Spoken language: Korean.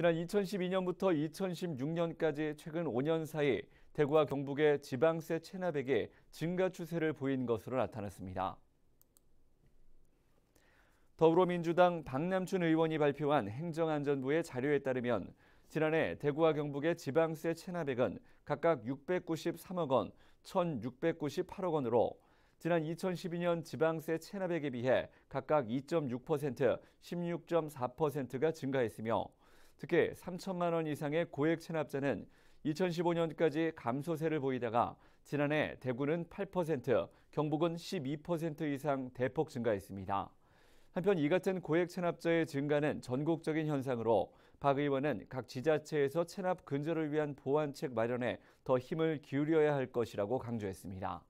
지난 2012년부터 2016년까지 최근 5년 사이 대구와 경북의 지방세 체납액의 증가 추세를 보인 것으로 나타났습니다. 더불어민주당 박남춘 의원이 발표한 행정안전부의 자료에 따르면 지난해 대구와 경북의 지방세 체납액은 각각 693억 원, 1,698억 원으로 지난 2012년 지방세 체납액에 비해 각각 2.6%, 16.4%가 증가했으며 특히 3천만 원 이상의 고액 체납자는 2015년까지 감소세를 보이다가 지난해 대구는 8%, 경북은 12% 이상 대폭 증가했습니다. 한편 이 같은 고액 체납자의 증가는 전국적인 현상으로 박 의원은 각 지자체에서 체납 근절을 위한 보완책 마련에 더 힘을 기울여야 할 것이라고 강조했습니다.